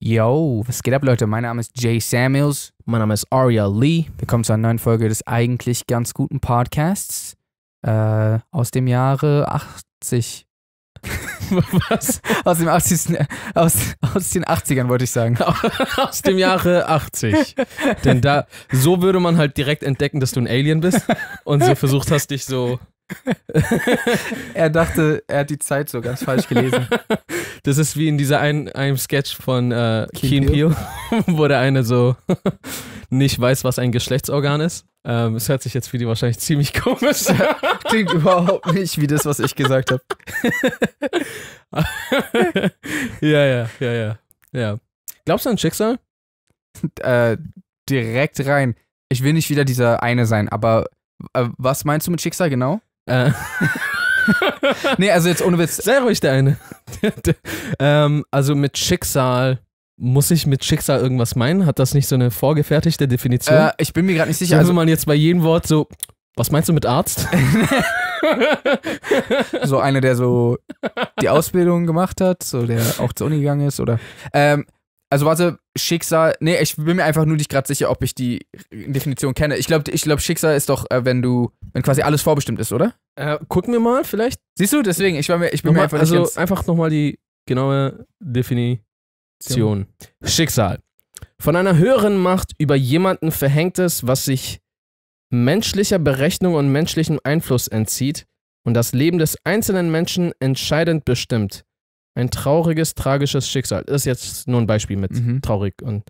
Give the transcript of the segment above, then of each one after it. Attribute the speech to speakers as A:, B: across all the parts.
A: Yo, was geht ab, Leute? Mein Name ist Jay Samuels. Mein Name ist Aria Lee. Willkommen zu einer neuen Folge des eigentlich ganz guten Podcasts äh, aus dem Jahre 80 Was? Aus, dem 80, aus, aus den 80ern wollte ich sagen. aus dem Jahre 80. Denn da,
B: so würde man halt direkt entdecken, dass du ein Alien bist und so versucht hast, dich so er dachte, er hat die Zeit so ganz falsch gelesen. Das ist wie in dieser ein, einem Sketch von äh, Keen Pio, wo der eine so nicht weiß, was ein Geschlechtsorgan ist. Ähm, es hört sich jetzt für die wahrscheinlich ziemlich komisch an. Klingt überhaupt nicht wie das, was ich gesagt habe. ja,
A: ja, ja, ja, ja. Glaubst du an Schicksal? Äh, direkt rein. Ich will nicht wieder dieser eine sein, aber äh, was meinst du mit Schicksal genau? Äh. nee, also jetzt ohne Witz. Sei ruhig der eine. ähm,
B: also mit Schicksal muss ich mit Schicksal irgendwas meinen? Hat das nicht so eine vorgefertigte Definition? Äh, ich bin mir gerade nicht sicher. Also
A: man jetzt bei jedem Wort so, was meinst du mit Arzt? so einer, der so die Ausbildung gemacht hat, so der auch zur Uni gegangen ist oder. Ähm, also warte, Schicksal. Nee, ich bin mir einfach nur nicht gerade sicher, ob ich die Definition kenne. Ich glaube, ich glaub, Schicksal ist doch, äh, wenn du, wenn quasi alles vorbestimmt ist, oder? Äh, gucken wir mal, vielleicht. Siehst du, deswegen, ich, war mir, ich bin nochmal, mir einfach nicht Also einfach nochmal die genaue
B: Definition. Zion. Schicksal. Von einer höheren Macht über jemanden verhängtes, was sich menschlicher Berechnung und menschlichem Einfluss entzieht und das Leben des einzelnen Menschen entscheidend bestimmt. Ein trauriges, tragisches Schicksal. Das ist jetzt nur ein Beispiel mit mhm. traurig und.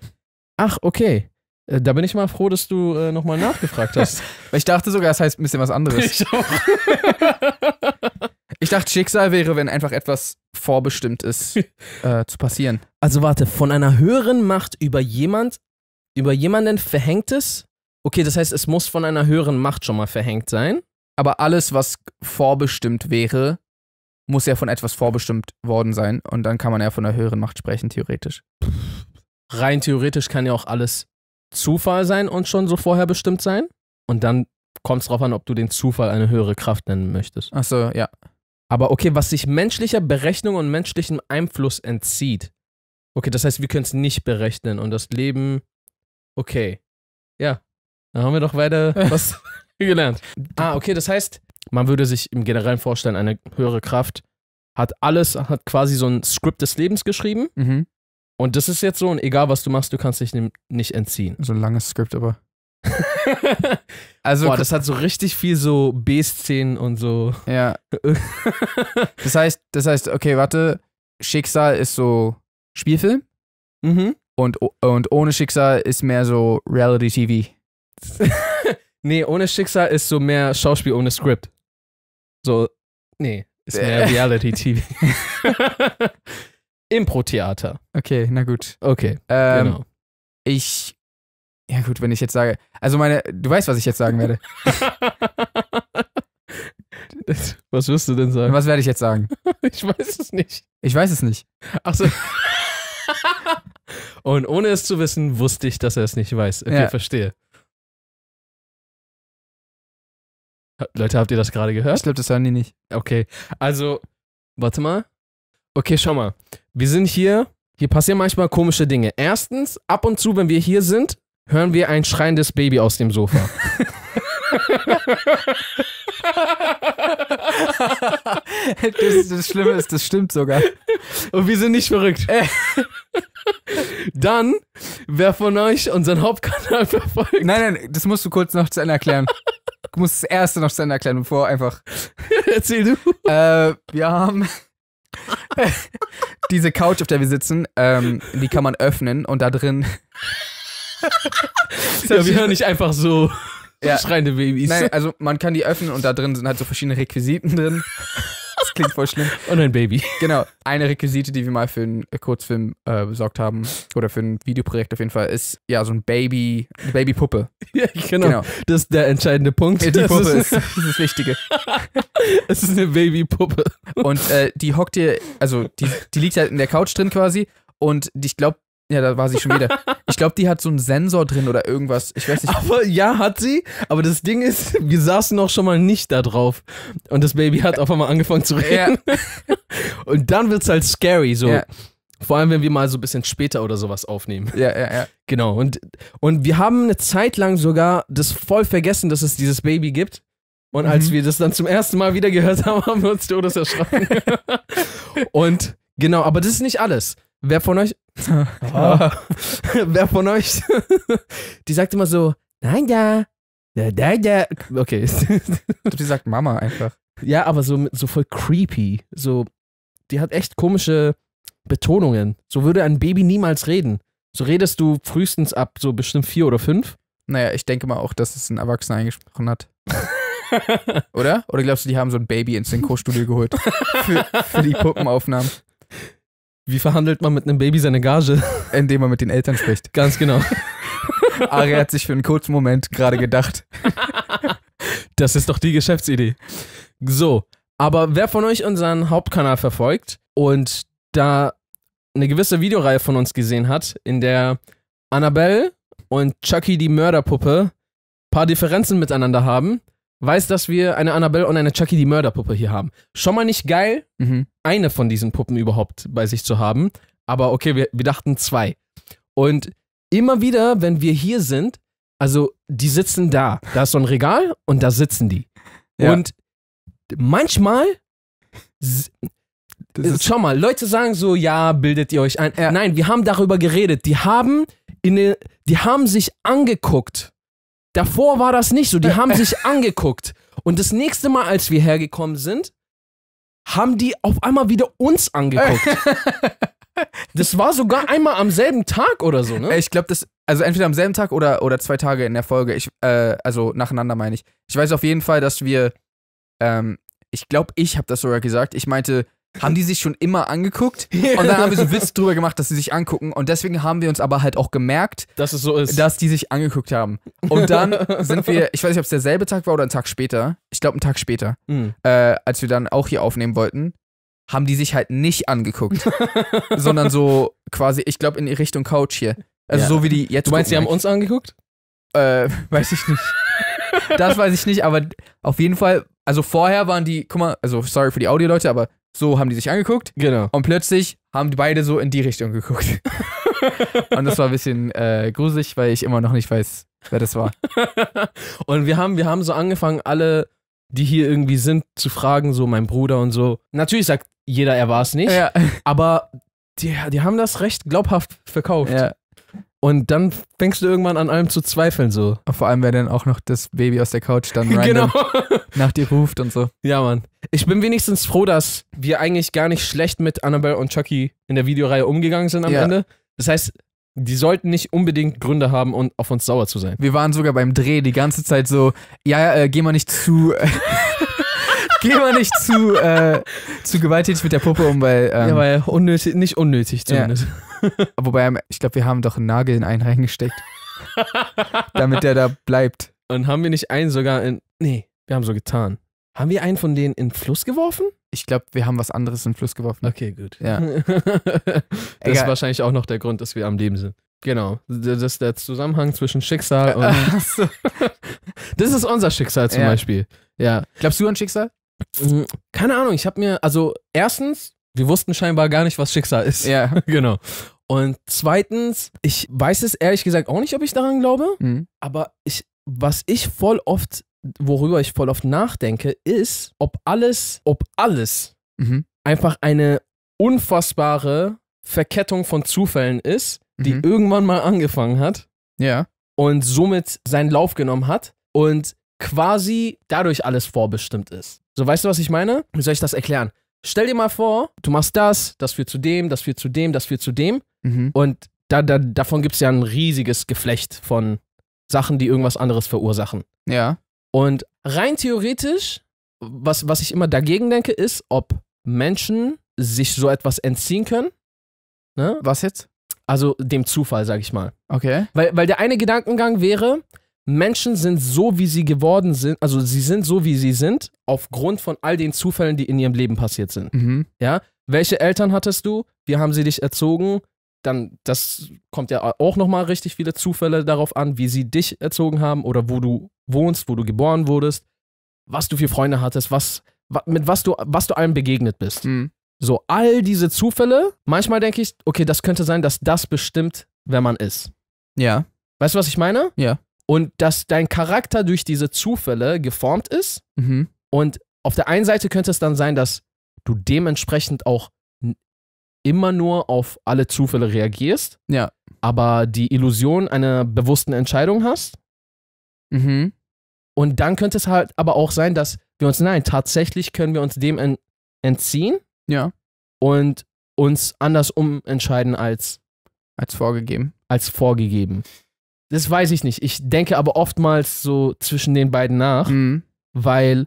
B: Ach, okay. Äh, da bin ich mal
A: froh, dass du äh, nochmal nachgefragt hast. ich dachte sogar, das heißt ein bisschen was anderes. Ich auch. Ich dachte, Schicksal wäre, wenn einfach etwas vorbestimmt ist, äh,
B: zu passieren. Also warte, von einer höheren Macht über jemand, über jemanden verhängtes?
A: Okay, das heißt, es muss von einer höheren Macht schon mal verhängt sein. Aber alles, was vorbestimmt wäre, muss ja von etwas vorbestimmt worden sein. Und dann kann man ja von einer höheren Macht sprechen, theoretisch. Rein theoretisch kann ja auch alles Zufall sein
B: und schon so vorher bestimmt sein. Und dann kommt es drauf an, ob du den Zufall eine höhere Kraft nennen möchtest. Achso, ja. Aber okay, was sich menschlicher Berechnung und menschlichem Einfluss entzieht. Okay, das heißt, wir können es nicht berechnen und das Leben. Okay. Ja. Dann haben wir doch weiter was gelernt. Ah, okay, das heißt, man würde sich im Generellen vorstellen, eine höhere Kraft hat alles, hat quasi so ein Skript des Lebens geschrieben. Mhm. Und das ist jetzt so, und egal was du machst, du kannst dich nicht entziehen. So ein langes Skript, aber. also Boah, das hat so richtig viel so B-Szenen und so.
A: Ja. das heißt, das heißt, okay, warte, Schicksal ist so Spielfilm. Mhm. Und, und ohne Schicksal ist mehr so Reality TV.
B: nee, ohne Schicksal ist so mehr Schauspiel ohne Skript.
A: So, nee, ist mehr Reality TV. Impro-Theater. Okay, na gut. Okay. Ähm, genau. Ich ja, gut, wenn ich jetzt sage. Also, meine. Du weißt, was ich jetzt sagen werde. was wirst du denn sagen? Was werde ich jetzt sagen? Ich weiß es nicht. Ich weiß es nicht. Ach so.
B: Und ohne es zu wissen, wusste ich, dass er es nicht weiß. Okay, ja. verstehe. Leute, habt ihr das gerade gehört? Ich glaube, das hören die nicht. Okay, also, warte mal. Okay, schau mal. Wir sind hier, hier passieren manchmal komische Dinge. Erstens, ab und zu, wenn wir hier sind, hören wir ein schreiendes Baby aus dem Sofa. das, das Schlimme ist, das stimmt sogar. Und wir sind nicht verrückt.
A: Dann, wer von euch unseren Hauptkanal verfolgt. Nein, nein, das musst du kurz noch zu Ende erklären. Du musst das erste noch zu Ende erklären, bevor einfach. Erzähl du. Äh, wir haben. diese Couch, auf der wir sitzen, ähm, die kann man öffnen und da drin ja, wir hören nicht einfach so ja. schreiende Babys. Nein, also man kann die öffnen und da drin sind halt so verschiedene Requisiten drin. Das klingt voll schlimm. Und ein Baby. Genau. Eine Requisite, die wir mal für einen Kurzfilm äh, besorgt haben, oder für ein Videoprojekt auf jeden Fall, ist ja so ein Baby, eine Babypuppe. Ja, genau. genau. Das ist der entscheidende Punkt. Ja, die das Puppe ist, ist,
B: ist, das Wichtige.
A: es ist eine Babypuppe. Und äh, die hockt dir, also die, die liegt halt in der Couch drin quasi und ich glaube, ja, da war sie schon wieder. Ich glaube, die hat so einen Sensor drin oder irgendwas. Ich weiß nicht. Aber ja, hat sie. Aber das Ding ist, wir saßen auch schon mal nicht da drauf. Und das
B: Baby hat auf einmal angefangen zu reden. Ja. Und dann wird es halt scary, so. Ja. Vor allem, wenn wir mal so ein bisschen später oder sowas aufnehmen. Ja, ja, ja. Genau. Und, und wir haben eine Zeit lang sogar das voll vergessen, dass es dieses Baby gibt. Und mhm. als wir das dann zum ersten Mal wieder gehört haben, haben wir uns Todes erschrocken. und genau, aber das ist nicht alles.
A: Wer von euch Wer von euch? die sagt immer so, nein, ja, da, da, da. Okay. die sagt Mama einfach.
B: Ja, aber so, so voll creepy. So, die hat echt komische Betonungen.
A: So würde ein Baby niemals reden. So redest du frühestens ab so bestimmt vier oder fünf. Naja, ich denke mal auch, dass es ein Erwachsener eingesprochen hat. Oder? Oder glaubst du, die haben so ein Baby ins Synchro-Studio geholt? Für, für die Puppenaufnahmen. Wie verhandelt man mit einem Baby seine Gage? Indem man mit den Eltern spricht. Ganz genau. Ari hat sich für einen
B: kurzen Moment gerade gedacht. Das ist doch die Geschäftsidee. So, aber wer von euch unseren Hauptkanal verfolgt und da eine gewisse Videoreihe von uns gesehen hat, in der Annabelle und Chucky die Mörderpuppe paar Differenzen miteinander haben, weiß, dass wir eine Annabelle und eine Chucky die Mörderpuppe hier haben. Schon mal nicht geil, mhm. eine von diesen Puppen überhaupt bei sich zu haben. Aber okay, wir, wir dachten zwei. Und immer wieder, wenn wir hier sind, also die sitzen da. Da ist so ein Regal und da sitzen die. Ja. Und manchmal. Schau mal, Leute sagen so, ja, bildet ihr euch ein. Ja. Nein, wir haben darüber geredet. Die haben, in, die haben sich angeguckt Davor war das nicht so. Die haben sich angeguckt. Und das nächste Mal, als wir hergekommen sind, haben die auf einmal wieder uns angeguckt.
A: das war sogar einmal am selben Tag oder so, ne? Ich glaube, das, also entweder am selben Tag oder, oder zwei Tage in der Folge. Ich, äh, also nacheinander meine ich. Ich weiß auf jeden Fall, dass wir, ähm, ich glaube, ich habe das sogar gesagt. Ich meinte, haben die sich schon immer angeguckt und dann haben wir so Witz drüber gemacht, dass sie sich angucken und deswegen haben wir uns aber halt auch gemerkt, dass es so ist, dass die sich angeguckt haben. Und dann sind wir, ich weiß nicht, ob es derselbe Tag war oder einen Tag später, ich glaube einen Tag später, mhm. äh, als wir dann auch hier aufnehmen wollten, haben die sich halt nicht angeguckt, sondern so quasi, ich glaube in die Richtung Couch hier. Also ja. so wie die jetzt. Du meinst, sie haben uns angeguckt? Äh, weiß ich nicht. das weiß ich nicht, aber auf jeden Fall, also vorher waren die, guck mal, also sorry für die Audio-Leute, aber so haben die sich angeguckt. Genau. Und plötzlich haben die beide so in die Richtung geguckt. und das war ein bisschen äh, gruselig, weil ich immer noch nicht weiß, wer das
B: war. und wir haben, wir haben so angefangen, alle, die hier irgendwie sind, zu fragen, so mein Bruder und so. Natürlich sagt jeder, er war es nicht. Ja. Aber die, die haben das recht glaubhaft verkauft. Ja. Und dann fängst du irgendwann an allem zu zweifeln so.
A: Vor allem, wer dann auch noch das Baby aus der Couch dann genau. nach dir ruft und so.
B: Ja, Mann. Ich bin wenigstens froh, dass wir eigentlich gar nicht schlecht mit Annabelle und Chucky in der Videoreihe umgegangen sind am ja. Ende. Das heißt, die sollten nicht unbedingt Gründe haben, um auf uns sauer zu sein. Wir waren
A: sogar beim Dreh die ganze Zeit so, ja, äh, geh mal nicht zu, äh, geh mal nicht zu, äh, zu gewalttätig mit der Puppe um, weil. Ähm, ja, weil unnötig, nicht unnötig zumindest. Ja. Wobei, ähm, ich glaube, wir haben doch einen Nagel in einen reingesteckt. damit der
B: da bleibt. Und haben wir nicht einen sogar in. Nee, wir haben so getan. Haben wir einen von denen in den
A: Fluss geworfen? Ich glaube, wir haben was anderes in den Fluss geworfen. Okay, gut. Ja. das Egal. ist
B: wahrscheinlich auch noch der Grund, dass wir am Leben sind. Genau. Das ist der Zusammenhang zwischen Schicksal und. das ist unser Schicksal zum ja. Beispiel. Ja. Glaubst du an Schicksal? Mhm. Keine Ahnung, ich habe mir, also erstens, wir wussten scheinbar gar nicht, was Schicksal ist. Ja. genau. Und zweitens, ich weiß es ehrlich gesagt auch nicht, ob ich daran glaube, mhm. aber ich, was ich voll oft, worüber ich voll oft nachdenke, ist, ob alles, ob alles mhm. einfach eine unfassbare Verkettung von Zufällen ist, die mhm. irgendwann mal angefangen hat. Ja. Und somit seinen Lauf genommen hat und quasi dadurch alles vorbestimmt ist. So, weißt du, was ich meine? Wie soll ich das erklären? Stell dir mal vor, du machst das, das führt zu dem, das führt zu dem, das führt zu dem. Mhm. Und da, da, davon gibt es ja ein riesiges Geflecht von Sachen, die irgendwas anderes verursachen. Ja. Und rein theoretisch, was, was ich immer dagegen denke, ist, ob Menschen sich so etwas entziehen können. Ne? Was jetzt? Also dem Zufall, sag ich mal. Okay. Weil, weil der eine Gedankengang wäre, Menschen sind so, wie sie geworden sind, also sie sind so, wie sie sind, aufgrund von all den Zufällen, die in ihrem Leben passiert sind. Mhm. Ja, welche Eltern hattest du? Wie haben sie dich erzogen? Dann, das kommt ja auch nochmal richtig viele Zufälle darauf an, wie sie dich erzogen haben oder wo du wohnst, wo du geboren wurdest, was du für Freunde hattest, was, mit was du, was du allem begegnet bist. Mhm. So, all diese Zufälle, manchmal denke ich, okay, das könnte sein, dass das bestimmt, wer man ist. Ja. Weißt du, was ich meine? Ja und dass dein Charakter durch diese Zufälle geformt ist. Mhm. Und auf der einen Seite könnte es dann sein, dass du dementsprechend auch immer nur auf alle Zufälle reagierst, ja. aber die Illusion einer bewussten Entscheidung hast. Mhm. Und dann könnte es halt aber auch sein, dass wir uns, nein, tatsächlich können wir uns dem en entziehen ja. und uns anders umentscheiden als,
A: als vorgegeben. Als vorgegeben.
B: Das weiß ich nicht. Ich denke aber oftmals so zwischen den beiden nach, mhm. weil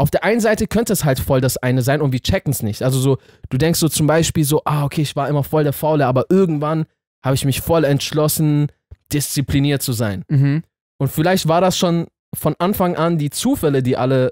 B: auf der einen Seite könnte es halt voll das eine sein und wir checken es nicht. Also so, du denkst so zum Beispiel so, ah, okay, ich war immer voll der Faule, aber irgendwann habe ich mich voll entschlossen, diszipliniert zu sein. Mhm. Und vielleicht war das schon von Anfang an die Zufälle, die alle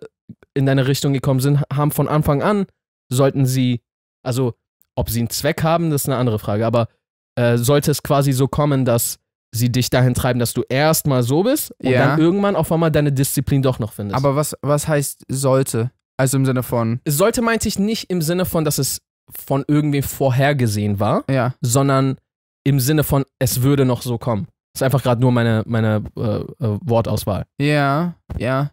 B: in deine Richtung gekommen sind, haben von Anfang an, sollten sie, also ob sie einen Zweck haben, das ist eine andere Frage, aber äh, sollte es quasi so kommen, dass sie dich dahin treiben, dass du erstmal so bist und ja. dann irgendwann auf einmal deine Disziplin doch noch findest.
A: Aber was, was heißt sollte? Also im Sinne
B: von. Sollte meinte ich nicht im Sinne von, dass es von irgendwem vorhergesehen war, ja. sondern im Sinne von, es würde noch so kommen. Das ist einfach gerade nur meine, meine äh, äh,
A: Wortauswahl. Ja, ja.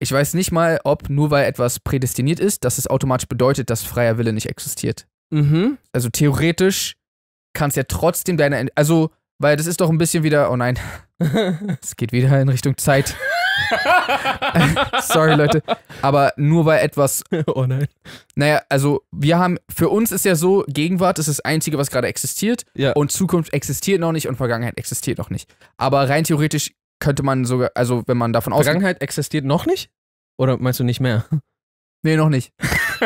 A: Ich weiß nicht mal, ob nur weil etwas prädestiniert ist, dass es automatisch bedeutet, dass freier Wille nicht existiert. Mhm. Also theoretisch kannst ja trotzdem deine. Also weil das ist doch ein bisschen wieder. Oh nein. Es geht wieder in Richtung Zeit.
B: Sorry, Leute.
A: Aber nur weil etwas. Oh nein. Naja, also wir haben. Für uns ist ja so, Gegenwart ist das Einzige, was gerade existiert. Ja. Und Zukunft existiert noch nicht und Vergangenheit existiert noch nicht. Aber rein theoretisch könnte man sogar. Also, wenn man davon ausgeht. Vergangenheit existiert noch nicht? Oder meinst du nicht mehr? Nee, noch nicht.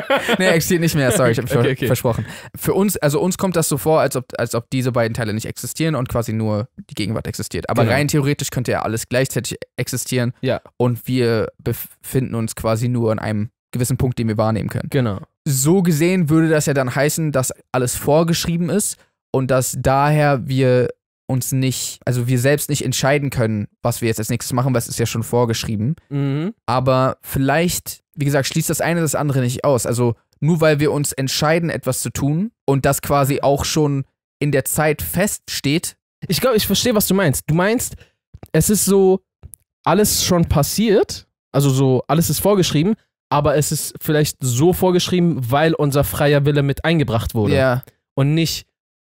A: nee, existiert nicht mehr, sorry, ich habe okay, okay. versprochen. Für uns, also uns kommt das so vor, als ob, als ob diese beiden Teile nicht existieren und quasi nur die Gegenwart existiert. Aber genau. rein theoretisch könnte ja alles gleichzeitig existieren. Ja. Und wir befinden uns quasi nur in einem gewissen Punkt, den wir wahrnehmen können. Genau. So gesehen würde das ja dann heißen, dass alles vorgeschrieben ist und dass daher wir uns nicht, also wir selbst nicht entscheiden können, was wir jetzt als nächstes machen, weil es ist ja schon vorgeschrieben. Mhm. Aber vielleicht wie gesagt, schließt das eine das andere nicht aus. Also nur weil wir uns entscheiden, etwas zu tun und das quasi auch schon in der Zeit feststeht. Ich glaube, ich verstehe, was du meinst. Du meinst, es ist so,
B: alles schon passiert, also so, alles ist vorgeschrieben, aber es ist vielleicht so vorgeschrieben, weil unser freier Wille mit eingebracht wurde. Ja. Und nicht,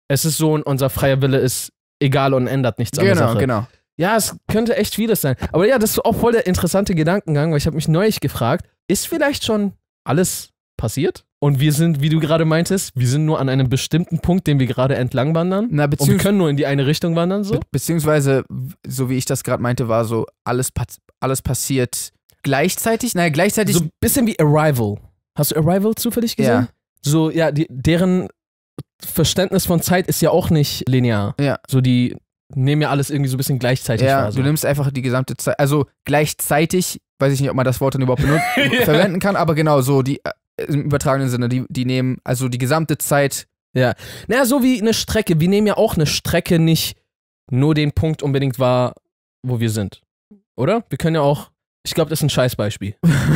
B: es ist so und unser freier Wille ist egal und ändert nichts genau, an der genau, Sache. Genau, genau. Ja, es könnte echt vieles sein. Aber ja, das ist auch voll der interessante Gedankengang, weil ich habe mich neulich gefragt, ist vielleicht schon alles passiert. Und wir sind, wie du gerade meintest, wir sind nur an einem bestimmten Punkt, den wir gerade entlang
A: wandern. Na, und wir können nur in die eine Richtung wandern. So. Be beziehungsweise, so wie ich das gerade meinte, war so, alles, alles passiert gleichzeitig. Naja, gleichzeitig. So ein bisschen wie Arrival.
B: Hast du Arrival zufällig gesehen? Ja. So, ja, die, deren Verständnis von Zeit ist
A: ja auch nicht linear. Ja. So, die nehme ja alles irgendwie so ein bisschen gleichzeitig ja, wahr. So. Du nimmst einfach die gesamte Zeit, also gleichzeitig, weiß ich nicht, ob man das Wort dann überhaupt benutzt, ja. verwenden kann, aber genau so, die äh, im übertragenen Sinne, die, die nehmen also die gesamte Zeit. Ja. Naja, so wie eine Strecke. Wir nehmen ja auch eine Strecke nicht nur den Punkt unbedingt wahr, wo wir sind.
B: Oder? Wir können ja auch. Ich glaube, das ist ein Scheißbeispiel.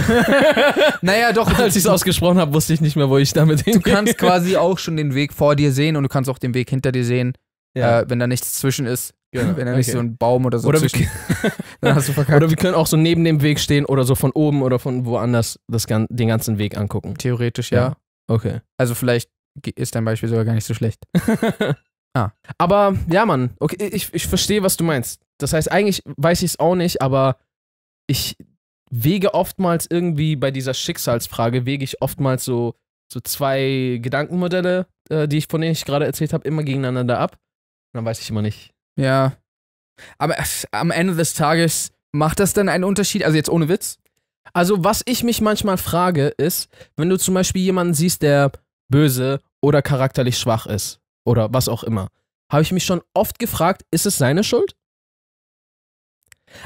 B: naja, doch. Als
A: ich es ausgesprochen habe, wusste ich nicht mehr, wo ich damit hingehe. Du kannst quasi auch schon den Weg vor dir sehen und du kannst auch den Weg hinter dir sehen. Ja. Äh, wenn da nichts zwischen ist. Genau, wenn da nicht so ein Baum oder so oder zwischen. dann hast du verkackt.
B: Oder wir können auch so neben dem Weg stehen oder so von oben oder von woanders das, den ganzen Weg
A: angucken. Theoretisch ja. ja. Okay. Also vielleicht ist dein Beispiel sogar gar nicht so schlecht.
B: ah. Aber ja, Mann, okay, ich, ich verstehe, was du meinst. Das heißt, eigentlich weiß ich es auch nicht, aber ich wege oftmals irgendwie bei dieser Schicksalsfrage, wege ich oftmals so, so zwei Gedankenmodelle, äh, die ich, von denen ich gerade erzählt habe, immer gegeneinander ab dann weiß ich immer nicht. Ja. Aber äh, am Ende des Tages macht das dann einen Unterschied? Also jetzt ohne Witz? Also, was ich mich manchmal frage, ist, wenn du zum Beispiel jemanden siehst, der böse oder charakterlich schwach ist oder was auch immer, habe ich mich schon oft gefragt, ist es seine Schuld?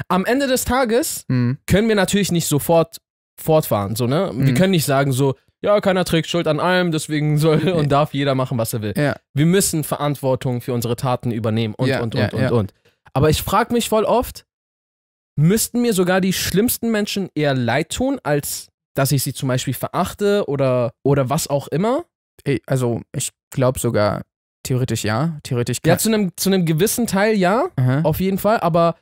B: Am Ende des Tages hm. können wir natürlich nicht sofort fortfahren, so, ne? Hm. Wir mhm. können nicht sagen, so, ja, keiner trägt Schuld an allem, deswegen soll und darf jeder machen, was er will. Ja. Wir müssen Verantwortung für unsere Taten übernehmen und, ja, und, und, ja, und, und. Aber ich frage mich voll oft, müssten mir sogar die schlimmsten Menschen eher leid tun, als dass ich sie zum Beispiel verachte
A: oder, oder was auch immer? Also, ich glaube sogar theoretisch ja. Theoretisch ja. Zu
B: einem, zu einem gewissen Teil ja, Aha. auf jeden Fall, aber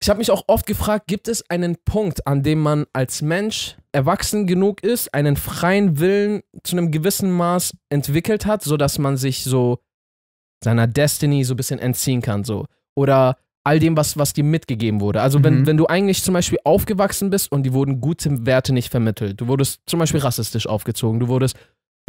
B: ich habe mich auch oft gefragt, gibt es einen Punkt, an dem man als Mensch erwachsen genug ist, einen freien Willen zu einem gewissen Maß entwickelt hat, sodass man sich so seiner Destiny so ein bisschen entziehen kann, so. Oder all dem, was, was dir mitgegeben wurde. Also, mhm. wenn, wenn du eigentlich zum Beispiel aufgewachsen bist und die wurden gute Werte nicht vermittelt, du wurdest zum Beispiel rassistisch aufgezogen, du wurdest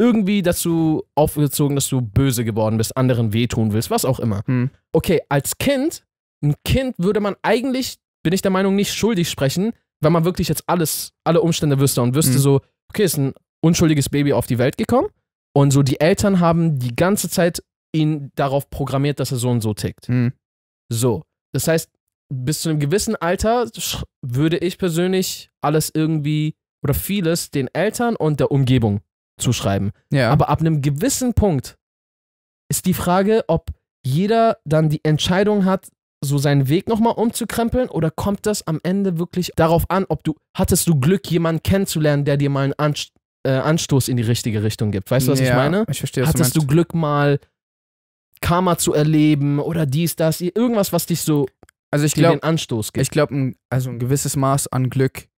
B: irgendwie dazu aufgezogen, dass du böse geworden bist, anderen wehtun willst, was auch immer. Mhm. Okay, als Kind ein Kind würde man eigentlich, bin ich der Meinung, nicht schuldig sprechen, wenn man wirklich jetzt alles, alle Umstände wüsste und wüsste mhm. so, okay, ist ein unschuldiges Baby auf die Welt gekommen und so die Eltern haben die ganze Zeit ihn darauf programmiert, dass er so und so tickt. Mhm. So. Das heißt, bis zu einem gewissen Alter würde ich persönlich alles irgendwie oder vieles den Eltern und der Umgebung zuschreiben. Ja. Aber ab einem gewissen Punkt ist die Frage, ob jeder dann die Entscheidung hat, so seinen Weg nochmal umzukrempeln oder kommt das am Ende wirklich darauf an, ob du, hattest du Glück, jemanden kennenzulernen, der dir mal einen Anst äh, Anstoß in die richtige Richtung gibt? Weißt du, was ja, ich meine? Ich verstehe, was hattest du, du Glück mal
A: Karma zu erleben oder dies, das, irgendwas, was dich so also ich glaub, den Anstoß gibt? Ich glaube, also ein gewisses Maß an Glück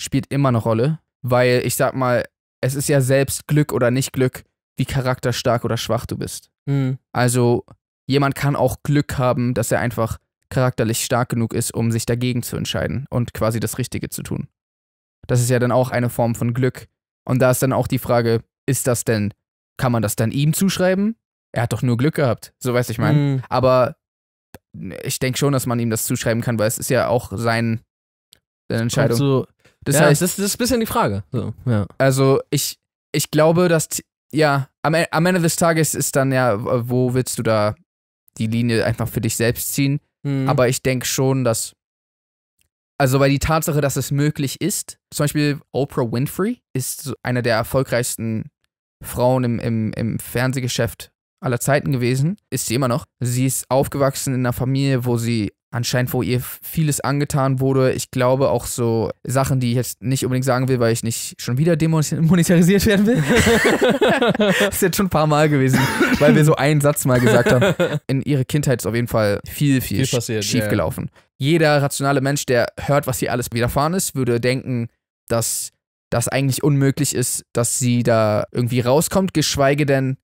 A: spielt immer eine Rolle, weil ich sag mal, es ist ja selbst Glück oder nicht Glück, wie charakterstark oder schwach du bist. Mhm. Also jemand kann auch Glück haben, dass er einfach charakterlich stark genug ist, um sich dagegen zu entscheiden und quasi das Richtige zu tun. Das ist ja dann auch eine Form von Glück. Und da ist dann auch die Frage, ist das denn, kann man das dann ihm zuschreiben? Er hat doch nur Glück gehabt, so weiß ich meine. Mhm. Aber ich denke schon, dass man ihm das zuschreiben kann, weil es ist ja auch sein, seine Entscheidung. So, das, ja, heißt, das, das, ist ein
B: bisschen die Frage.
A: So, ja. Also ich, ich glaube, dass, ja, am, e, am Ende des Tages ist dann ja, wo willst du da die Linie einfach für dich selbst ziehen? Mhm. Aber ich denke schon, dass. Also, weil die Tatsache, dass es möglich ist, zum Beispiel Oprah Winfrey ist eine der erfolgreichsten Frauen im, im, im Fernsehgeschäft aller Zeiten gewesen, ist sie immer noch. Sie ist aufgewachsen in einer Familie, wo sie anscheinend, wo ihr vieles angetan wurde. Ich glaube auch so Sachen, die ich jetzt nicht unbedingt sagen will, weil ich nicht schon wieder demonetarisiert werden will. das ist jetzt schon ein paar Mal gewesen, weil wir so einen Satz mal gesagt haben. In ihrer Kindheit ist auf jeden Fall viel, viel, viel passiert, schief Ja. Jeder rationale Mensch, der hört, was hier alles widerfahren ist, würde denken, dass das eigentlich unmöglich ist, dass sie da irgendwie rauskommt, geschweige denn,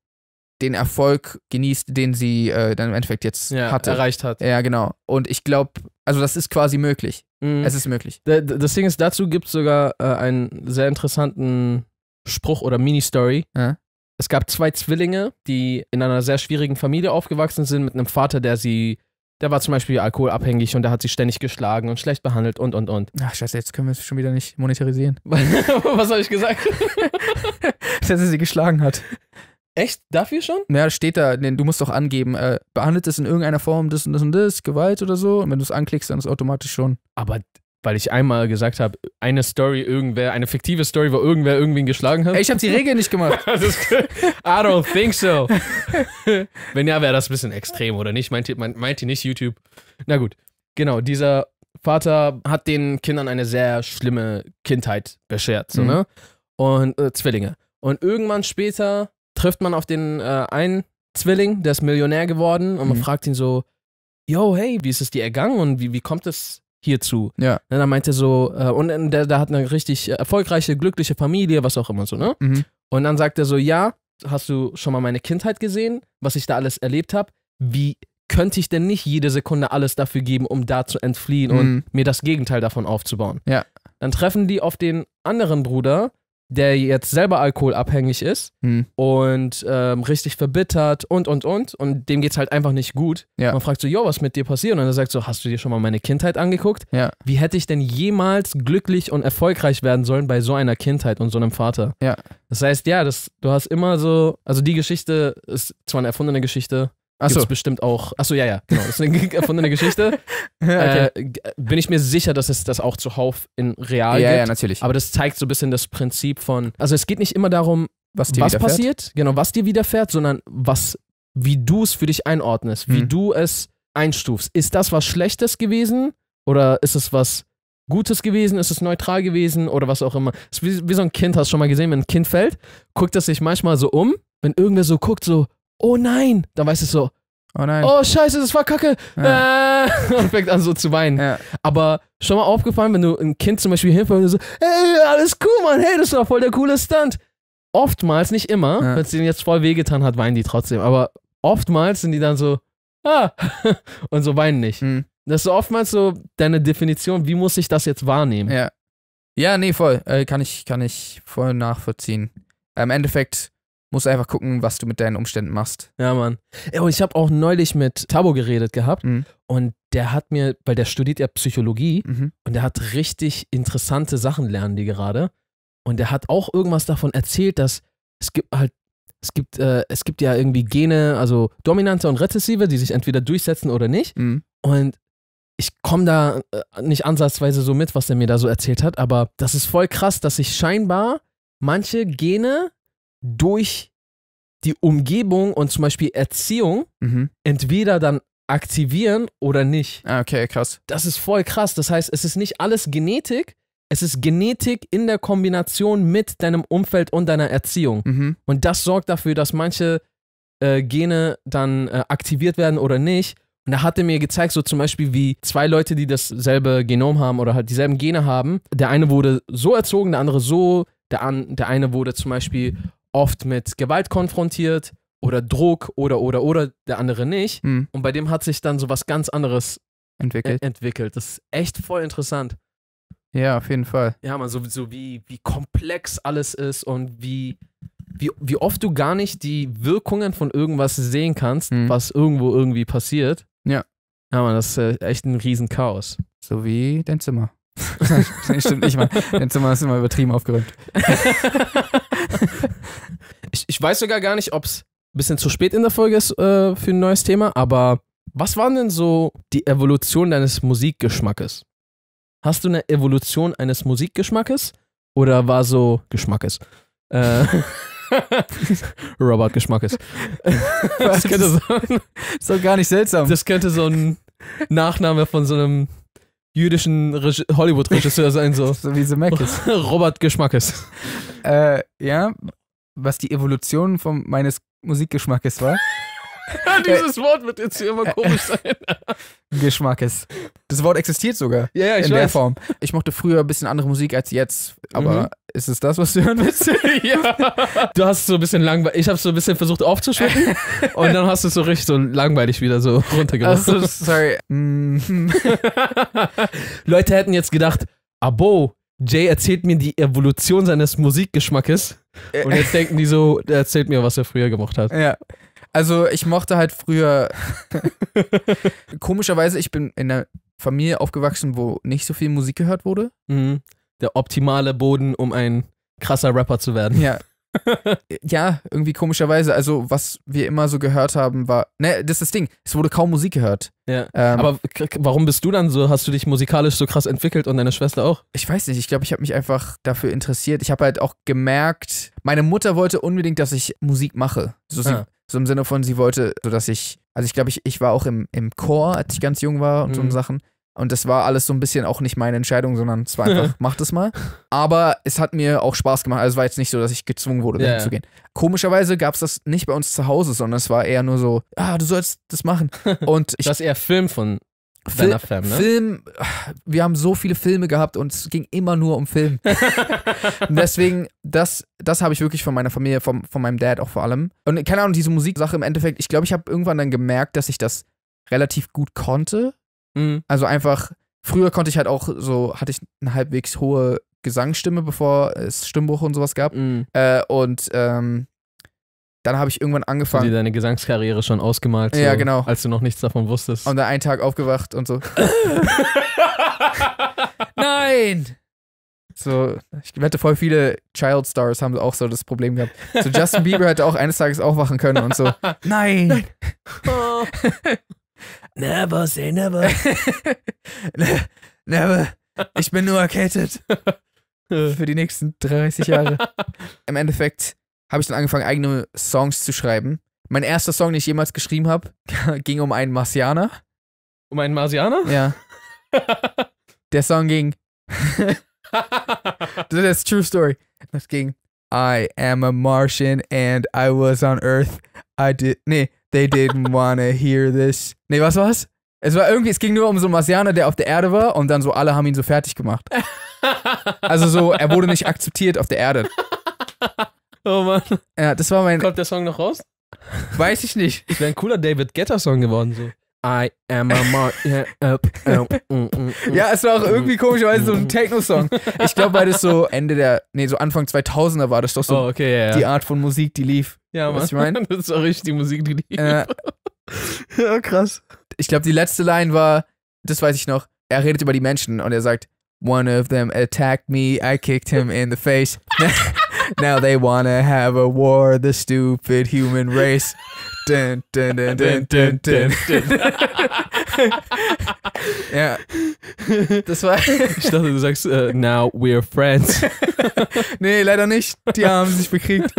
A: den Erfolg genießt, den sie äh, dann im Endeffekt jetzt ja, hatte. erreicht hat. Ja, genau. Und ich glaube, also das ist quasi möglich. Mhm. Es ist möglich. Das Ding ist, dazu gibt es sogar äh, einen sehr interessanten
B: Spruch oder Mini-Story. Ja. Es gab zwei Zwillinge, die in einer sehr schwierigen Familie aufgewachsen sind, mit einem Vater, der sie, der war zum Beispiel alkoholabhängig und der hat sie ständig geschlagen und schlecht
A: behandelt und und und. Ach scheiße, jetzt können wir es schon wieder nicht monetarisieren. Was habe ich gesagt? Dass er sie geschlagen hat. Echt? Dafür schon? Ja, steht da, nee, du musst doch angeben, äh, behandelt es in irgendeiner Form das und das und das, Gewalt oder so. Und wenn du es anklickst, dann ist es automatisch schon.
B: Aber weil ich einmal gesagt habe, eine Story irgendwer, eine fiktive Story, wo irgendwer irgendwen geschlagen
A: hat. Ey, ich habe die Regel nicht gemacht. ist, I
B: don't think so. wenn ja, wäre das ein bisschen extrem, oder nicht? Meint ihr, meint ihr nicht YouTube? Na gut, genau, dieser Vater hat den Kindern eine sehr schlimme Kindheit beschert, so, mhm. ne? Und äh, Zwillinge. Und irgendwann später trifft man auf den äh, einen Zwilling, der ist Millionär geworden und man mhm. fragt ihn so, yo, hey, wie ist es dir ergangen und wie, wie kommt es hierzu? Ja. Und dann meinte so, äh, und der, der hat eine richtig erfolgreiche, glückliche Familie, was auch immer so, ne? Mhm. Und dann sagt er so, ja, hast du schon mal meine Kindheit gesehen, was ich da alles erlebt habe? Wie könnte ich denn nicht jede Sekunde alles dafür geben, um da zu entfliehen mhm. und mir das Gegenteil davon aufzubauen? Ja. Dann treffen die auf den anderen Bruder, der jetzt selber alkoholabhängig ist hm. und ähm, richtig verbittert und und und und dem geht's halt einfach nicht gut. Ja. Man fragt so, jo, was mit dir passiert? Und er sagt so, hast du dir schon mal meine Kindheit angeguckt? Ja. Wie hätte ich denn jemals glücklich und erfolgreich werden sollen bei so einer Kindheit und so einem Vater? Ja. Das heißt, ja, das, du hast immer so, also die Geschichte ist zwar eine erfundene Geschichte, Achso. Gibt's bestimmt auch. Achso, ja, ja, genau. Das ist eine erfundene Geschichte. Äh, okay. äh, bin ich mir sicher, dass es das auch zuhauf in real ja, gibt. Ja, natürlich. Aber das zeigt so ein bisschen das Prinzip von. Also es geht nicht immer darum, was, dir was passiert, genau, was dir widerfährt, sondern was, wie du es für dich einordnest, wie hm. du es einstufst. Ist das was Schlechtes gewesen oder ist es was Gutes gewesen, ist es neutral gewesen oder was auch immer. Wie, wie, so ein Kind, hast du schon mal gesehen, wenn ein Kind fällt, guckt es sich manchmal so um, wenn irgendwer so guckt, so, oh nein, dann weißt du so, oh nein, oh scheiße, das war kacke, ja. äh, und fängt an so zu weinen. Ja. Aber schon mal aufgefallen, wenn du ein Kind zum Beispiel hinfällst und so, hey, alles cool, Mann, hey, das war voll der coole Stunt. Oftmals, nicht immer, ja. wenn es denen jetzt voll wehgetan hat, weinen die trotzdem, aber oftmals sind die dann so, ah, und so weinen nicht. Mhm. Das ist oftmals so deine Definition,
A: wie muss ich das jetzt wahrnehmen? Ja. Ja, nee, voll. Äh, kann, ich, kann ich voll nachvollziehen. Im Endeffekt, musst einfach gucken, was du mit deinen Umständen machst. Ja, Mann. Und ich habe auch neulich mit Tabo geredet gehabt mhm. und der hat mir, weil der studiert ja Psychologie
B: mhm. und der hat richtig interessante Sachen lernen die gerade und der hat auch irgendwas davon erzählt, dass es gibt halt es gibt, äh, es gibt ja irgendwie Gene, also dominante und rezessive, die sich entweder durchsetzen oder nicht. Mhm. Und ich komme da äh, nicht ansatzweise so mit, was er mir da so erzählt hat, aber das ist voll krass, dass sich scheinbar manche Gene durch die Umgebung und zum Beispiel Erziehung mhm. entweder dann aktivieren oder nicht. Ah, okay, krass. Das ist voll krass. Das heißt, es ist nicht alles Genetik, es ist Genetik in der Kombination mit deinem Umfeld und deiner Erziehung. Mhm. Und das sorgt dafür, dass manche äh, Gene dann äh, aktiviert werden oder nicht. Und da hat er mir gezeigt, so zum Beispiel wie zwei Leute, die dasselbe Genom haben oder halt dieselben Gene haben. Der eine wurde so erzogen, der andere so. Der, an, der eine wurde zum Beispiel oft mit Gewalt konfrontiert oder Druck oder oder oder der andere nicht. Mhm. Und bei dem hat sich dann so was ganz anderes entwickelt. E, entwickelt. Das ist echt voll interessant.
A: Ja, auf jeden Fall.
B: Ja, man, so, so wie, wie komplex alles ist und wie, wie, wie oft du gar nicht die Wirkungen von irgendwas sehen kannst, mhm. was irgendwo irgendwie passiert. Ja. Ja, man, das ist äh, echt ein Riesenchaos. So wie dein
A: Zimmer nee, stimmt nicht mal. Dein Zimmer ist immer übertrieben aufgeräumt.
B: ich, ich weiß sogar gar nicht, ob es ein bisschen zu spät in der Folge ist äh, für ein neues Thema, aber was waren denn so die Evolution deines Musikgeschmackes? Hast du eine Evolution eines Musikgeschmackes? Oder war so Geschmackes? Äh, Robert Geschmackes. Das könnte so, so gar nicht seltsam. Das könnte so ein Nachname von so einem jüdischen
A: Hollywood-Regisseur sein, so. so wie Zemeckis. Robert Geschmackes. Äh, ja, was die Evolution von meines Musikgeschmackes war. Dieses
B: Wort wird jetzt hier immer komisch
A: sein. Geschmackes. Das Wort existiert sogar. Ja, ja, ich In weiß. der Form. Ich mochte früher ein bisschen andere Musik als jetzt, aber mhm. ist es das, was du hören willst?
B: ja. Du hast so ein bisschen langweilig. Ich habe so ein bisschen versucht aufzuschütten und dann hast du es so richtig so langweilig wieder so runtergerissen. Also,
A: sorry. Mhm.
B: Leute hätten jetzt gedacht, Abo, Jay erzählt mir die Evolution seines Musikgeschmackes. Und jetzt denken die so, der erzählt mir, was er früher gemacht hat.
A: Ja. Also ich mochte halt früher. Komischerweise, ich bin in einer Familie aufgewachsen, wo nicht so viel Musik gehört wurde. Mhm. Der optimale Boden, um ein krasser Rapper zu werden. Ja. ja, irgendwie komischerweise. Also, was wir immer so gehört haben, war. Ne, das ist das Ding. Es wurde kaum Musik gehört. Ja. Ähm, Aber warum bist du dann so? Hast du dich musikalisch so krass entwickelt und deine Schwester auch? Ich weiß nicht. Ich glaube, ich habe mich einfach dafür interessiert. Ich habe halt auch gemerkt, meine Mutter wollte unbedingt, dass ich Musik mache. So, sie, ah. So im Sinne von, sie wollte, so dass ich, also ich glaube, ich, ich war auch im, im Chor, als ich ganz jung war und mhm. so Sachen. Und das war alles so ein bisschen auch nicht meine Entscheidung, sondern es war einfach, mach das mal. Aber es hat mir auch Spaß gemacht. Also es war jetzt nicht so, dass ich gezwungen wurde, yeah. zu gehen. Komischerweise gab es das nicht bei uns zu Hause, sondern es war eher nur so, ah, du sollst das machen. Und ich, du hast eher Film von Fil Fan, ne? Film, wir haben so viele Filme gehabt und es ging immer nur um Film. deswegen, das, das habe ich wirklich von meiner Familie, vom, von meinem Dad auch vor allem. Und keine Ahnung, diese Musiksache im Endeffekt, ich glaube, ich habe irgendwann dann gemerkt, dass ich das relativ gut konnte. Mhm. Also einfach, früher konnte ich halt auch so, hatte ich eine halbwegs hohe Gesangsstimme, bevor es Stimmbruch und sowas gab. Mhm. Äh, und ähm, dann habe ich irgendwann angefangen. Hast du deine Gesangskarriere schon ausgemalt? So, ja, genau. Als du noch nichts davon wusstest. Und da einen Tag aufgewacht und so. Nein! So, ich wette, voll viele Child Stars haben auch so das Problem gehabt. So, Justin Bieber hätte auch eines Tages aufwachen können und so. Nein! Nein. Oh.
B: never say never.
A: Ne never. Ich bin nur erkältet. Für die nächsten 30 Jahre. Im Endeffekt habe ich dann angefangen, eigene Songs zu schreiben. Mein erster Song, den ich jemals geschrieben habe, ging um einen Marsianer. Um einen Marsianer? Ja. Der Song ging. das That's true story. Das ging. I am a Martian and I was on Earth. I did. Nee, they didn't wanna hear this. Nee, was war's? Es war irgendwie, es ging nur um so einen Marsianer, der auf der Erde war und dann so alle haben ihn so fertig gemacht. Also so, er wurde nicht akzeptiert auf der Erde.
B: Oh Mann. Ja, das war mein. Kommt der Song noch raus? Weiß ich nicht. Ich wäre ein cooler David Getter-Song
A: geworden, so. I am a Mark. Mm, mm, mm. Ja, es war auch irgendwie komischerweise so ein Techno-Song. Ich glaube, weil das so Ende der, nee, so Anfang 2000er war das doch so oh, okay, ja, die Art von Musik, die lief. Ja, was ich meine?
B: Das war richtig die Musik, die lief. Äh,
A: ja, krass. Ich glaube, die letzte Line war, das weiß ich noch, er redet über die Menschen und er sagt, One of them attacked me. I kicked him in the face. now they want to have a war, the stupid human race. Dun, dun, dun, ja. Das war. ich
B: dachte, du sagst, uh, now we're friends.
A: nee, leider nicht. Die haben sich
B: bekriegt.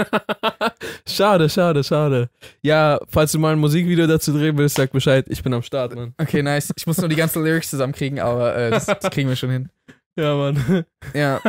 B: Schade, schade, schade. Ja, falls du mal ein Musikvideo dazu drehen willst, sag Bescheid. Ich bin am Start, Mann.
A: Okay, nice. Ich muss nur die ganzen Lyrics zusammenkriegen, aber äh, das, das kriegen wir schon hin. Ja, Mann. Ja.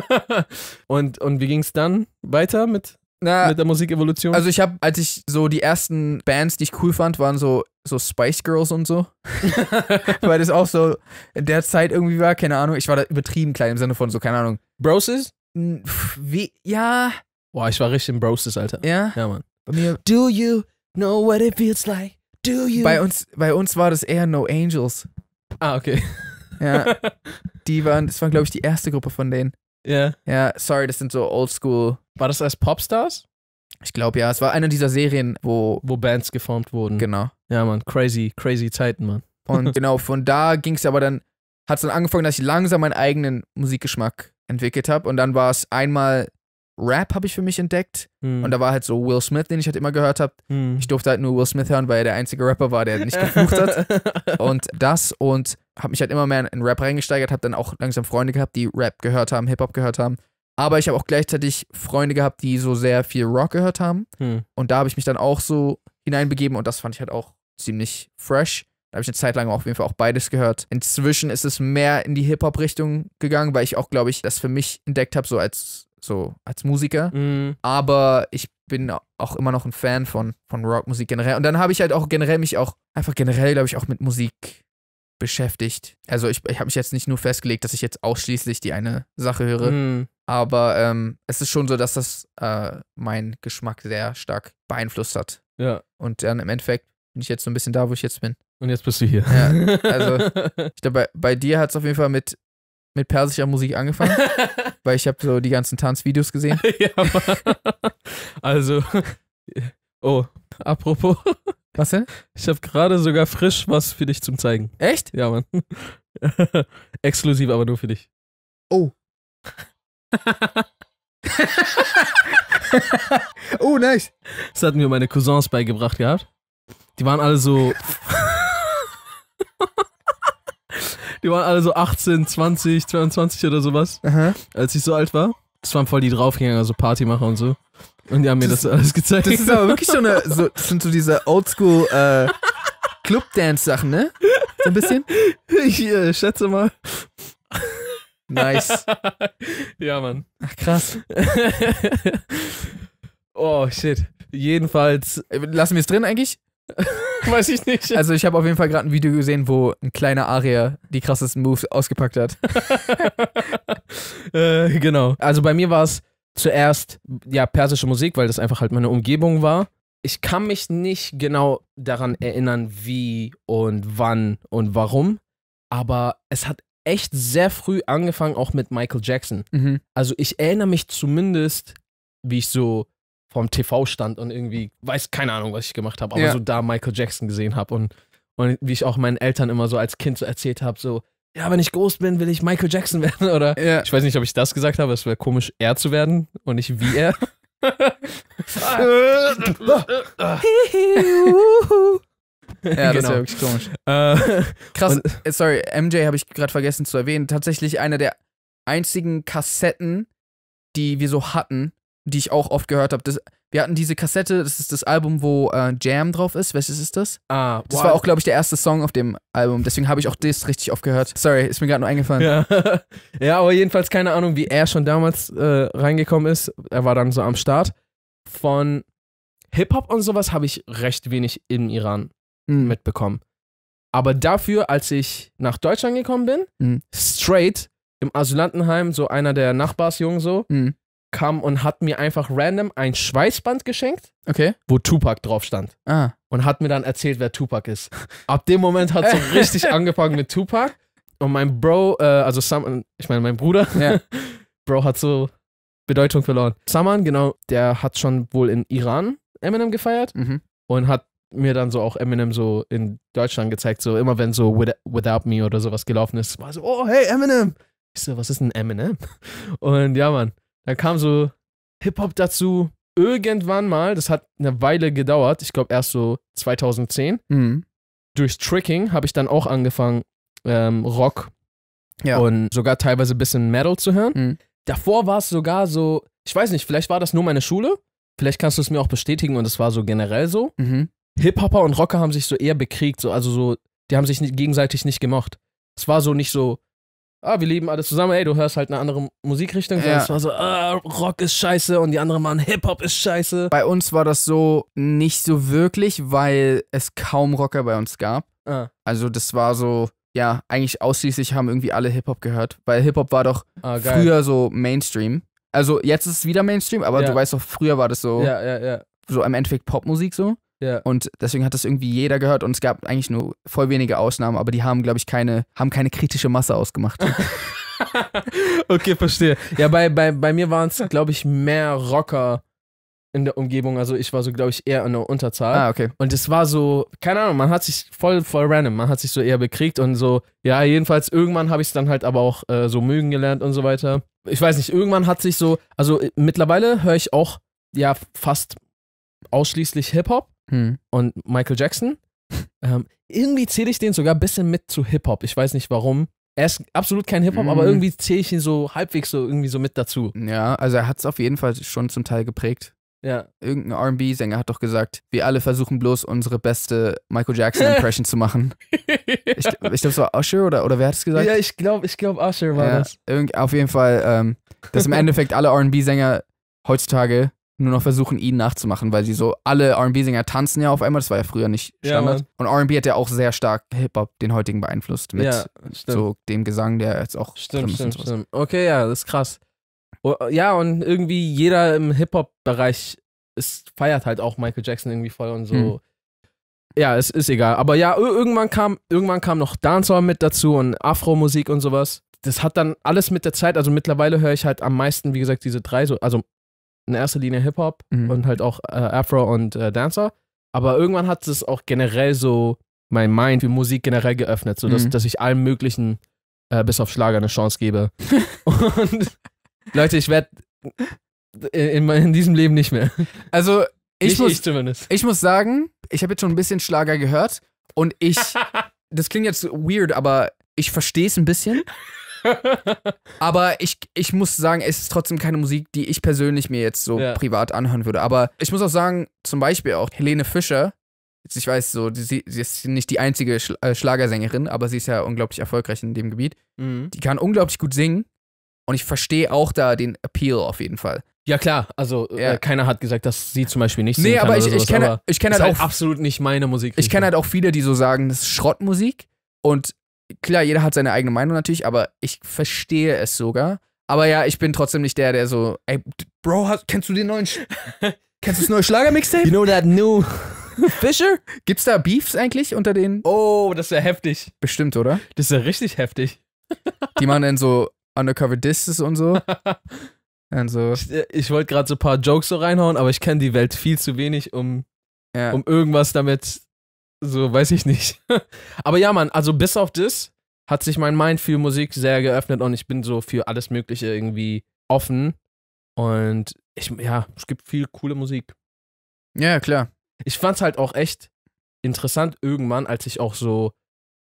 A: und, und wie ging's dann weiter mit na, mit der Musikevolution? Also ich habe, als ich so die ersten Bands, die ich cool fand, waren so, so Spice Girls und so. Weil das auch so in der Zeit irgendwie war, keine Ahnung. Ich war da übertrieben klein im Sinne von so, keine Ahnung. Broses? Wie? Ja. Boah, ich war richtig im Broses, Alter. Ja? Ja, Mann. Bei mir. Do you know what it feels like? Do you? Bei uns, bei uns war das eher No Angels. Ah, okay. Ja. Die waren, das war, glaube ich, die erste Gruppe von denen. Ja. Yeah. Ja, sorry, das sind so oldschool war das als Popstars? Ich glaube ja, es war einer dieser Serien, wo. Wo Bands geformt wurden. Genau. Ja, Mann, crazy, crazy Zeiten, Mann. Und genau, von da ging es aber dann, hat es dann angefangen, dass ich langsam meinen eigenen Musikgeschmack entwickelt habe. Und dann war es einmal Rap, habe ich für mich entdeckt. Hm. Und da war halt so Will Smith, den ich halt immer gehört habe. Hm. Ich durfte halt nur Will Smith hören, weil er der einzige Rapper war, der nicht geflucht hat. Und das und habe mich halt immer mehr in Rap reingesteigert, habe dann auch langsam Freunde gehabt, die Rap gehört haben, Hip-Hop gehört haben. Aber ich habe auch gleichzeitig Freunde gehabt, die so sehr viel Rock gehört haben. Hm. Und da habe ich mich dann auch so hineinbegeben und das fand ich halt auch ziemlich fresh. Da habe ich eine Zeit lang auf jeden Fall auch beides gehört. Inzwischen ist es mehr in die Hip-Hop-Richtung gegangen, weil ich auch, glaube ich, das für mich entdeckt habe, so als, so als Musiker. Mm. Aber ich bin auch immer noch ein Fan von, von Rockmusik generell. Und dann habe ich halt auch generell mich auch, einfach generell, glaube ich, auch mit Musik beschäftigt. Also ich, ich habe mich jetzt nicht nur festgelegt, dass ich jetzt ausschließlich die eine Sache höre, mm. Aber ähm, es ist schon so, dass das äh, meinen Geschmack sehr stark beeinflusst hat. Ja. Und dann im Endeffekt bin ich jetzt so ein bisschen da, wo ich jetzt bin. Und jetzt bist du hier. Ja, also ich glaube, bei, bei dir hat es auf jeden Fall mit, mit persischer Musik angefangen, weil ich habe so die ganzen Tanzvideos gesehen. ja, also, oh, apropos. Was denn? Ich habe gerade
B: sogar frisch was für dich zum Zeigen. Echt? Ja, Mann. Exklusiv, aber nur für dich. Oh. oh, nice. Das hatten mir meine Cousins beigebracht gehabt. Die waren alle so. die waren alle so 18, 20, 22 oder sowas, Aha. als ich so alt war. Das waren voll die draufgegangen, also Partymacher und so.
A: Und die haben mir das, das alles gezeigt. Das ist aber wirklich so eine, so, das sind so diese Oldschool äh, Dance sachen ne? So ein bisschen? Ich äh, schätze mal. Nice. ja, Mann. Ach, krass. oh, shit. Jedenfalls, lassen wir es drin eigentlich? Weiß ich nicht. Also ich habe auf jeden Fall gerade ein Video gesehen, wo ein kleiner Aria die krassesten Moves ausgepackt hat. äh, genau. Also bei mir war es zuerst ja persische Musik,
B: weil das einfach halt meine Umgebung war. Ich kann mich nicht genau daran erinnern, wie und wann und warum, aber es hat echt sehr früh angefangen, auch mit Michael Jackson. Mhm. Also ich erinnere mich zumindest, wie ich so vom TV stand und irgendwie, weiß keine Ahnung, was ich gemacht habe, aber ja. so da Michael Jackson gesehen habe und, und wie ich auch meinen Eltern immer so als Kind so erzählt habe, so, ja, wenn ich groß bin, will ich Michael Jackson werden oder ja. ich weiß nicht, ob ich das gesagt habe, es wäre komisch, er zu werden und nicht wie er.
A: Ja, genau. das genau. wäre wirklich komisch. Äh, Krass, und, äh, sorry, MJ habe ich gerade vergessen zu erwähnen. Tatsächlich eine der einzigen Kassetten, die wir so hatten, die ich auch oft gehört habe. Wir hatten diese Kassette, das ist das Album, wo äh, Jam drauf ist. Welches ist das? Ah, das wow. war auch, glaube ich, der erste Song auf dem Album. Deswegen habe ich auch das richtig oft gehört. Sorry, ist mir gerade nur eingefallen. Ja. ja, aber jedenfalls keine Ahnung, wie er schon damals äh, reingekommen ist. Er war dann so am Start.
B: Von Hip-Hop und sowas habe ich recht wenig im Iran mhm. mitbekommen. Aber dafür, als ich nach Deutschland gekommen bin, mhm. straight im Asylantenheim, so einer der Nachbarsjungen so, mhm. kam und hat mir einfach random ein Schweißband geschenkt, okay. wo Tupac drauf stand. Ah. Und hat mir dann erzählt, wer Tupac ist. Ab dem Moment hat es so richtig angefangen mit Tupac. Und mein Bro, äh, also Sam, ich meine mein Bruder, ja. Bro hat so Bedeutung verloren. Saman, genau, der hat schon wohl in Iran Eminem gefeiert mhm. und hat mir dann so auch Eminem so in Deutschland gezeigt, so immer wenn so Without Me oder sowas gelaufen ist, war so, oh hey Eminem. Ich so, was ist denn Eminem? Und ja, Mann, dann kam so Hip-Hop dazu irgendwann mal, das hat eine Weile gedauert, ich glaube erst so 2010. Mhm. Durch Tricking habe ich dann auch angefangen, ähm, Rock ja. und sogar teilweise ein bisschen Metal zu hören. Mhm. Davor war es sogar so, ich weiß nicht, vielleicht war das nur meine Schule, vielleicht kannst du es mir auch bestätigen und es war so generell so. Mhm. Hip-Hopper und Rocker haben sich so eher bekriegt, so, also so, die haben sich nicht, gegenseitig nicht gemocht. Es war so nicht so, ah, wir leben alle zusammen, ey, du hörst halt eine andere Musikrichtung, sondern ja. es war
A: so, ah, Rock ist scheiße und die anderen machen Hip-Hop ist scheiße. Bei uns war das so nicht so wirklich, weil es kaum Rocker bei uns gab. Ah. Also das war so, ja, eigentlich ausschließlich haben irgendwie alle Hip-Hop gehört, weil Hip-Hop war doch ah, früher so Mainstream. Also jetzt ist es wieder Mainstream, aber ja. du weißt doch, früher war das so, ja, ja, ja. so im Endeffekt Popmusik so. Ja. Und deswegen hat das irgendwie jeder gehört und es gab eigentlich nur voll wenige Ausnahmen, aber die haben, glaube ich, keine, haben keine kritische Masse ausgemacht. okay, verstehe. Ja, bei, bei, bei mir waren es, glaube ich, mehr Rocker
B: in der Umgebung. Also ich war so, glaube ich, eher in der Unterzahl. Ah, okay. Und es war so, keine Ahnung, man hat sich voll, voll random, man hat sich so eher bekriegt und so, ja, jedenfalls, irgendwann habe ich es dann halt aber auch äh, so mögen gelernt und so weiter. Ich weiß nicht, irgendwann hat sich so, also äh, mittlerweile höre ich auch ja fast ausschließlich Hip-Hop. Hm. und Michael Jackson. Ähm, irgendwie zähle ich den sogar ein bisschen mit zu Hip-Hop. Ich weiß nicht warum. Er ist absolut kein Hip-Hop, mm. aber hm. irgendwie
A: zähle ich ihn so halbwegs so irgendwie so mit dazu. Ja, also er hat es auf jeden Fall schon zum Teil geprägt. Ja. Irgendein RB-Sänger hat doch gesagt, wir alle versuchen bloß unsere beste Michael Jackson-Impression zu machen. Ich, ich glaube, es war Usher oder, oder wer hat es gesagt? Ja,
B: ich glaube, ich glaub, Usher war ja, das.
A: Irgend, auf jeden Fall, ähm, dass im Endeffekt alle RB-Sänger heutzutage nur noch versuchen, ihn nachzumachen, weil sie so alle RB-Sänger tanzen ja auf einmal. Das war ja früher nicht Standard. Ja, und RB hat ja auch sehr stark Hip-Hop, den heutigen beeinflusst, mit ja, so dem Gesang, der jetzt auch. Stimmt, stimmt,
B: stimmt. Okay, ja, das ist krass. Oh, ja, und irgendwie jeder im Hip-Hop-Bereich feiert halt auch Michael Jackson irgendwie voll und so. Hm. Ja, es ist egal. Aber ja, irgendwann kam, irgendwann kam noch Dancehall mit dazu und Afro-Musik und sowas das hat dann alles mit der Zeit, also mittlerweile höre ich halt am meisten, wie gesagt, diese drei, so, also in erster Linie Hip-Hop mhm. und halt auch äh, Afro und äh, Dancer. Aber irgendwann hat es auch generell so mein Mind wie Musik generell geöffnet, sodass mhm. dass ich allem möglichen äh, bis auf Schlager eine Chance gebe. und Leute, ich werde in, in, in, diesem Leben nicht mehr.
A: Also ich, nicht muss, ich zumindest. Ich muss sagen, ich habe jetzt schon ein bisschen Schlager gehört und ich, das klingt jetzt weird, aber ich verstehe es ein bisschen. aber ich, ich muss sagen, es ist trotzdem keine Musik, die ich persönlich mir jetzt so ja. privat anhören würde. Aber ich muss auch sagen, zum Beispiel auch Helene Fischer, ich weiß so, sie, sie ist nicht die einzige äh, Schlagersängerin, aber sie ist ja unglaublich erfolgreich in dem Gebiet. Mhm. Die kann unglaublich gut singen und ich verstehe auch da den Appeal auf jeden Fall.
B: Ja, klar, also äh, ja. Äh,
A: keiner hat gesagt, dass sie zum Beispiel nicht singen nee, aber kann sowas, ich aber ich kenne halt, halt auch absolut nicht meine Musik. Ich kenne halt auch viele, die so sagen, das ist Schrottmusik und klar, jeder hat seine eigene Meinung natürlich, aber ich verstehe es sogar. Aber ja, ich bin trotzdem nicht der, der so, ey, Bro, hast, kennst du den neuen, Sch kennst du das neue Schlager-Mixtape? You know that new Fisher? Gibt's da Beefs eigentlich unter den? Oh, das ist ja heftig. Bestimmt, oder? Das ist ja richtig heftig. Die machen dann so Undercover Disses und so. und Ich, äh, ich wollte gerade so ein paar Jokes so reinhauen, aber ich
B: kenne die Welt viel zu wenig, um, ja. um irgendwas damit so, weiß ich nicht. Aber ja, Mann, also bis auf das hat sich mein Mind für Musik sehr geöffnet und ich bin so für alles Mögliche irgendwie offen. Und ich, ja, es gibt viel coole Musik. Ja, klar. Ich fand's halt auch echt interessant irgendwann, als ich auch so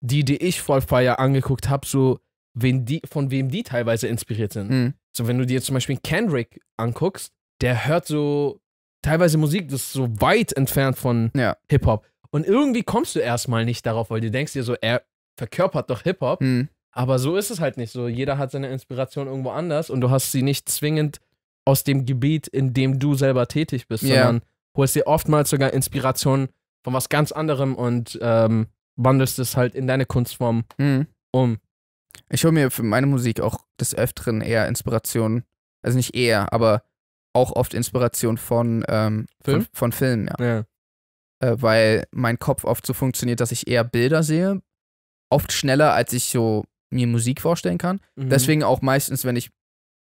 B: die, die ich voll feier angeguckt habe, so wen die, von wem die teilweise inspiriert sind. Mhm. So, wenn du dir zum Beispiel Kendrick anguckst, der hört so teilweise Musik, das ist so weit entfernt von ja. Hip-Hop. Und irgendwie kommst du erstmal nicht darauf, weil du denkst dir so, er verkörpert doch Hip-Hop. Mhm. Aber so ist es halt nicht so. Jeder hat seine Inspiration irgendwo anders und du hast sie nicht zwingend aus dem Gebiet, in dem du selber tätig bist, yeah. sondern holst dir oftmals sogar Inspiration von was ganz anderem und ähm,
A: wandelst es halt in deine Kunstform mhm. um. Ich hole mir für meine Musik auch des Öfteren eher Inspiration, also nicht eher, aber auch oft Inspiration von, ähm, Film? von, von Filmen, ja. ja äh, weil mein Kopf oft so funktioniert, dass ich eher Bilder sehe, oft schneller, als ich so mir Musik vorstellen kann. Mhm. Deswegen auch meistens, wenn ich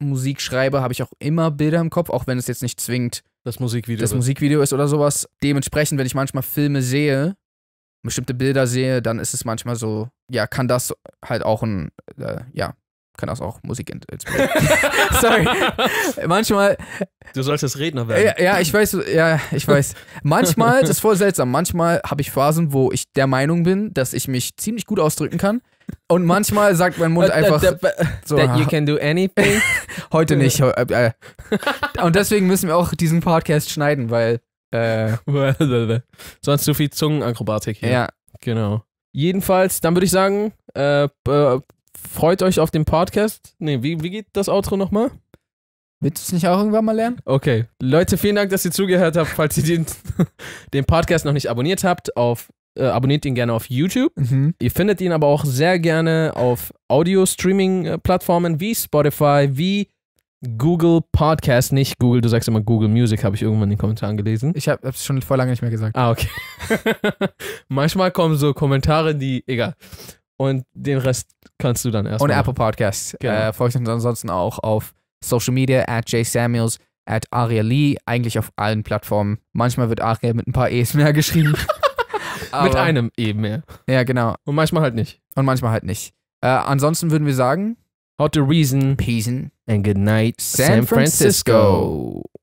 A: Musik schreibe, habe ich auch immer Bilder im Kopf, auch wenn es jetzt nicht zwingend das Musikvideo, das Musikvideo ist oder sowas. Dementsprechend, wenn ich manchmal Filme sehe, bestimmte Bilder sehe, dann ist es manchmal so, ja, kann das halt auch ein, äh, ja, kann das auch Musik inspirieren. Sorry. Manchmal. Du solltest Redner werden. Ja, ja, ich weiß, ja, ich weiß. Manchmal, das ist voll seltsam, manchmal habe ich Phasen, wo ich der Meinung bin, dass ich mich ziemlich gut ausdrücken kann. Und manchmal sagt mein Mund äh, äh, einfach so, That you can do anything. Heute nicht. Äh, und deswegen müssen wir auch diesen Podcast
B: schneiden, weil äh, sonst zu viel Zungenakrobatik hier. Ja. Genau. Jedenfalls, dann würde ich sagen, äh, freut euch auf den Podcast. Nee, wie, wie geht das Outro nochmal?
A: Willst du es nicht auch irgendwann mal lernen?
B: Okay. Leute, vielen Dank, dass ihr zugehört habt. Falls ihr den, den Podcast noch nicht abonniert habt, auf, äh, abonniert ihn gerne auf YouTube. Mhm. Ihr findet ihn aber auch sehr gerne auf Audio-Streaming-Plattformen wie Spotify, wie Google Podcast, nicht Google. Du sagst immer Google Music, habe ich irgendwann in den
A: Kommentaren gelesen. Ich habe es schon vor lange nicht mehr gesagt.
B: Ah, okay. Manchmal kommen so Kommentare,
A: die, egal und den Rest kannst du dann erst. Und Apple Podcasts. Äh, genau. Äh, folgt uns ansonsten auch auf Social Media, at jsamuels, at Aria Lee, eigentlich auf allen Plattformen. Manchmal wird Aria mit ein paar E's mehr geschrieben. mit einem E mehr. Ja, genau. Und manchmal halt nicht. Und manchmal halt nicht. Äh, ansonsten würden wir sagen, Hot to reason, peace and good night, San, San Francisco. Francisco.